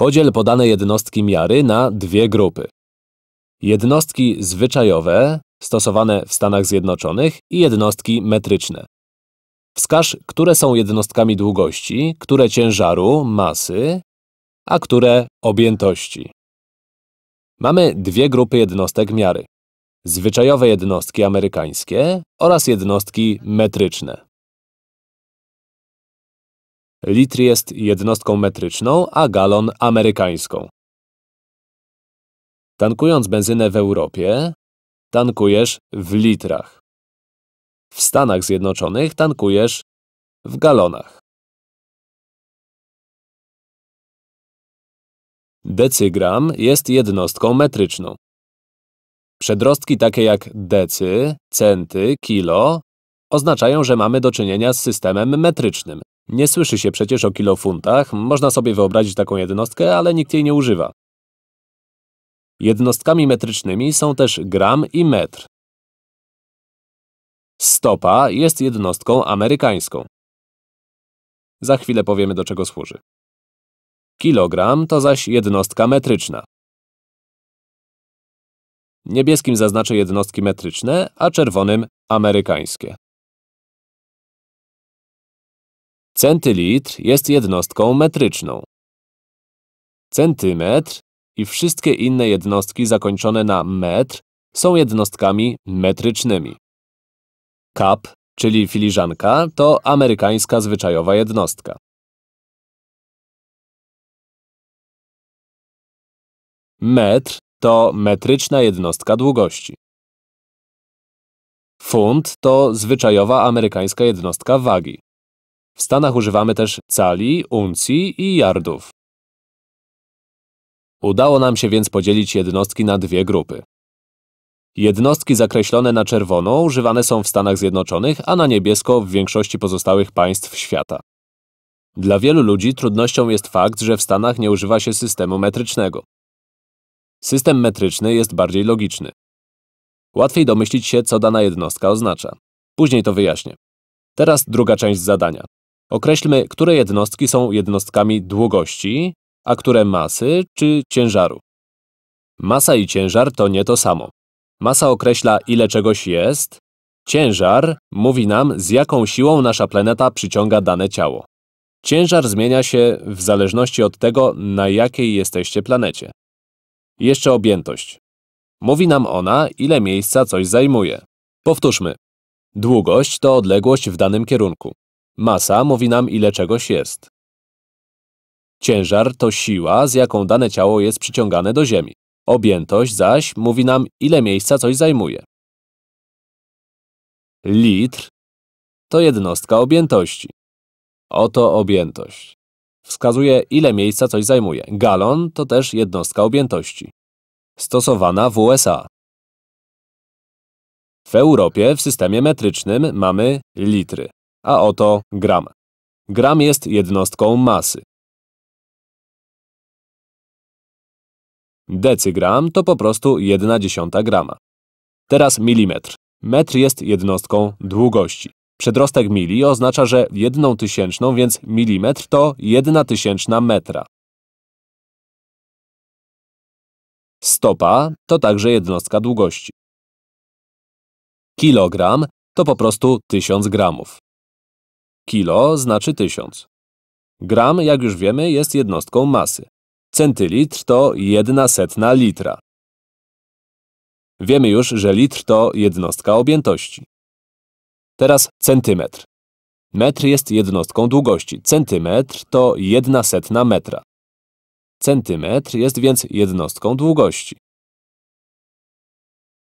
Podziel podane jednostki miary na dwie grupy. Jednostki zwyczajowe, stosowane w Stanach Zjednoczonych i jednostki metryczne. Wskaż, które są jednostkami długości, które ciężaru, masy, a które objętości. Mamy dwie grupy jednostek miary. Zwyczajowe jednostki amerykańskie oraz jednostki metryczne. Litr jest jednostką metryczną, a galon amerykańską. Tankując benzynę w Europie, tankujesz w litrach. W Stanach Zjednoczonych tankujesz w galonach. Decygram jest jednostką metryczną. Przedrostki takie jak decy, centy, kilo oznaczają, że mamy do czynienia z systemem metrycznym. Nie słyszy się przecież o kilofuntach, można sobie wyobrazić taką jednostkę, ale nikt jej nie używa. Jednostkami metrycznymi są też gram i metr. Stopa jest jednostką amerykańską. Za chwilę powiemy, do czego służy. Kilogram to zaś jednostka metryczna. Niebieskim zaznaczę jednostki metryczne, a czerwonym – amerykańskie. Centylitr jest jednostką metryczną. Centymetr i wszystkie inne jednostki zakończone na metr są jednostkami metrycznymi. Cup, czyli filiżanka, to amerykańska zwyczajowa jednostka. Metr to metryczna jednostka długości. Funt to zwyczajowa amerykańska jednostka wagi. W Stanach używamy też cali, uncji i jardów. Udało nam się więc podzielić jednostki na dwie grupy. Jednostki zakreślone na czerwono używane są w Stanach Zjednoczonych, a na niebiesko w większości pozostałych państw świata. Dla wielu ludzi trudnością jest fakt, że w Stanach nie używa się systemu metrycznego. System metryczny jest bardziej logiczny. Łatwiej domyślić się, co dana jednostka oznacza. Później to wyjaśnię. Teraz druga część zadania. Określmy, które jednostki są jednostkami długości, a które masy czy ciężaru. Masa i ciężar to nie to samo. Masa określa, ile czegoś jest. Ciężar mówi nam, z jaką siłą nasza planeta przyciąga dane ciało. Ciężar zmienia się w zależności od tego, na jakiej jesteście planecie. Jeszcze objętość. Mówi nam ona, ile miejsca coś zajmuje. Powtórzmy. Długość to odległość w danym kierunku. Masa mówi nam, ile czegoś jest. Ciężar to siła, z jaką dane ciało jest przyciągane do ziemi. Objętość zaś mówi nam, ile miejsca coś zajmuje. Litr to jednostka objętości. Oto objętość. Wskazuje, ile miejsca coś zajmuje. Galon to też jednostka objętości. Stosowana w USA. W Europie w systemie metrycznym mamy litry a oto gram. Gram jest jednostką masy. Decygram to po prostu 1 dziesiąta grama. Teraz milimetr. Metr jest jednostką długości. Przedrostek mili oznacza, że jedną tysięczną, więc milimetr to jedna tysięczna metra. Stopa to także jednostka długości. Kilogram to po prostu 1000 gramów. Kilo znaczy tysiąc. Gram, jak już wiemy, jest jednostką masy. Centylitr to jedna setna litra. Wiemy już, że litr to jednostka objętości. Teraz centymetr. Metr jest jednostką długości. Centymetr to jedna setna metra. Centymetr jest więc jednostką długości.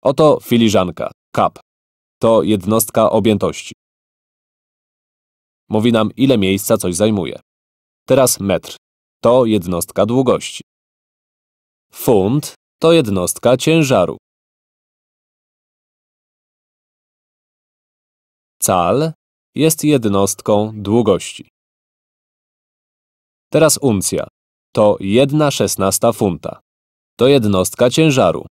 Oto filiżanka, kap. To jednostka objętości. Mówi nam, ile miejsca coś zajmuje. Teraz metr. To jednostka długości. Funt to jednostka ciężaru. Cal jest jednostką długości. Teraz uncja. To 1 szesnasta funta. To jednostka ciężaru.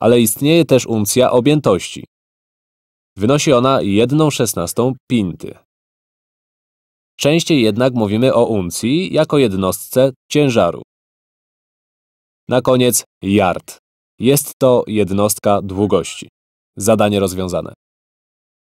Ale istnieje też uncja objętości. Wynosi ona 1 szesnastą pinty. Częściej jednak mówimy o uncji jako jednostce ciężaru. Na koniec yard. Jest to jednostka długości. Zadanie rozwiązane.